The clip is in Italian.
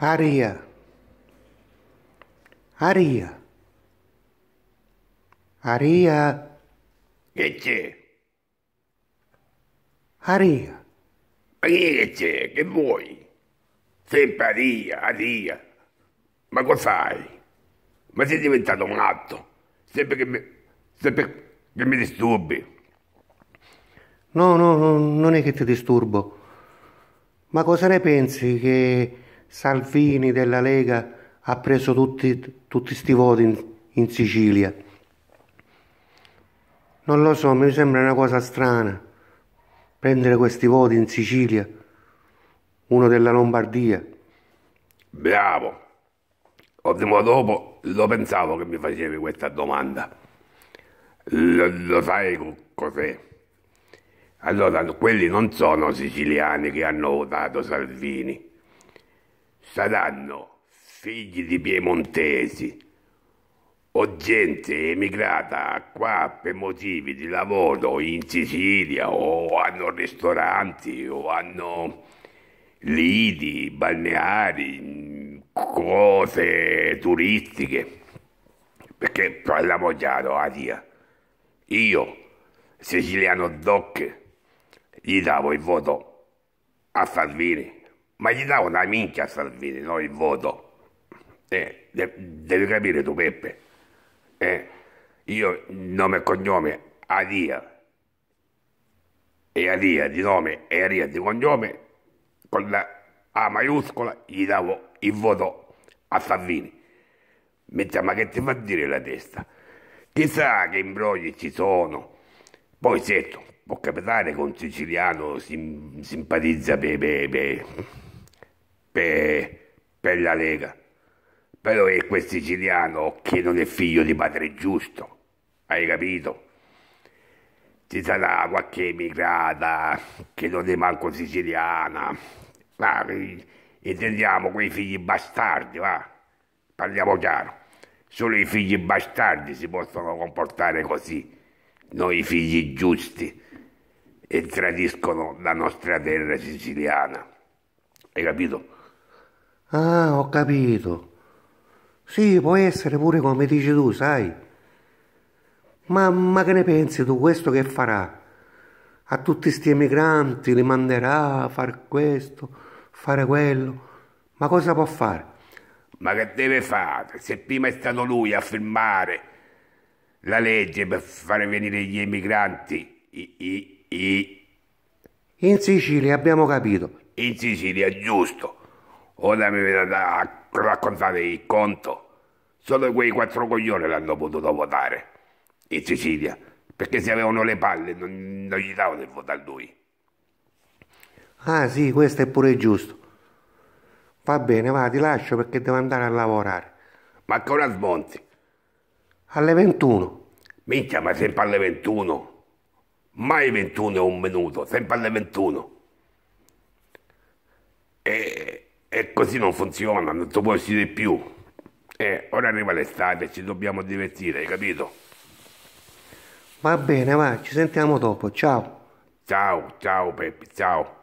aria, aria, aria, che c'è? Aria. Ma che c'è? Che vuoi? Sempre aria, aria. Ma cosa fai? Ma sei diventato un atto. Sempre che mi, sempre che mi disturbi. No, no, no, non è che ti disturbo. Ma cosa ne pensi che Salvini della Lega ha preso tutti, questi voti in, in Sicilia. Non lo so, mi sembra una cosa strana prendere questi voti in Sicilia, uno della Lombardia. Bravo! Ottimo dopo lo pensavo che mi facevi questa domanda. Lo, lo sai cos'è? Allora, quelli non sono siciliani che hanno votato Salvini saranno figli di piemontesi o gente emigrata qua per motivi di lavoro in Sicilia o hanno ristoranti o hanno lidi, balneari, cose turistiche. Perché parliamo chiaro, Aria. Io, siciliano doc, gli davo il voto a Salvini. Ma gli dà una minchia a Salvini, no? Il voto. Eh, devi capire tu, Peppe. Eh, io, nome e cognome, Adia. E Adia di nome e Adia di cognome, con la A maiuscola, gli davo il voto a Salvini. Mentre, ma che ti fa dire la testa? Chissà che imbrogli ci sono. Poi, certo, può capitare che un siciliano sim- simpatizza per per, per la Lega. Però è quel siciliano che non è figlio di padre giusto, hai capito? Ci sarà qualche emigrata che non è manco siciliana. Ma intendiamo quei figli bastardi, va? Parliamo chiaro. Solo i figli bastardi si possono comportare così. Noi figli giusti e tradiscono la nostra terra siciliana. Hai capito? Ah, ho capito. Sì, può essere pure come dici tu, sai. Ma, ma che ne pensi tu questo che farà? A tutti questi emigranti li manderà a fare questo, fare quello. Ma cosa può fare? Ma che deve fare? Se prima è stato lui a firmare la legge per fare venire gli emigranti. I, i, i. In Sicilia abbiamo capito. In Sicilia, giusto. Ora mi viene da raccontare il conto. Solo quei quattro coglioni l'hanno potuto votare in Sicilia, perché se avevano le palle non, non gli davano il voto a lui. Ah sì, questo è pure giusto. Va bene, va, ti lascio perché devo andare a lavorare. Ma che smonti? Alle 21. Minchia, ma sempre alle 21. Mai 21 è un minuto, sempre alle 21. E, e così non funziona, non si può uscire più. Eh, ora arriva l'estate, ci dobbiamo divertire, hai capito? Va bene, va, ci sentiamo dopo, ciao. Ciao, ciao Peppi, ciao.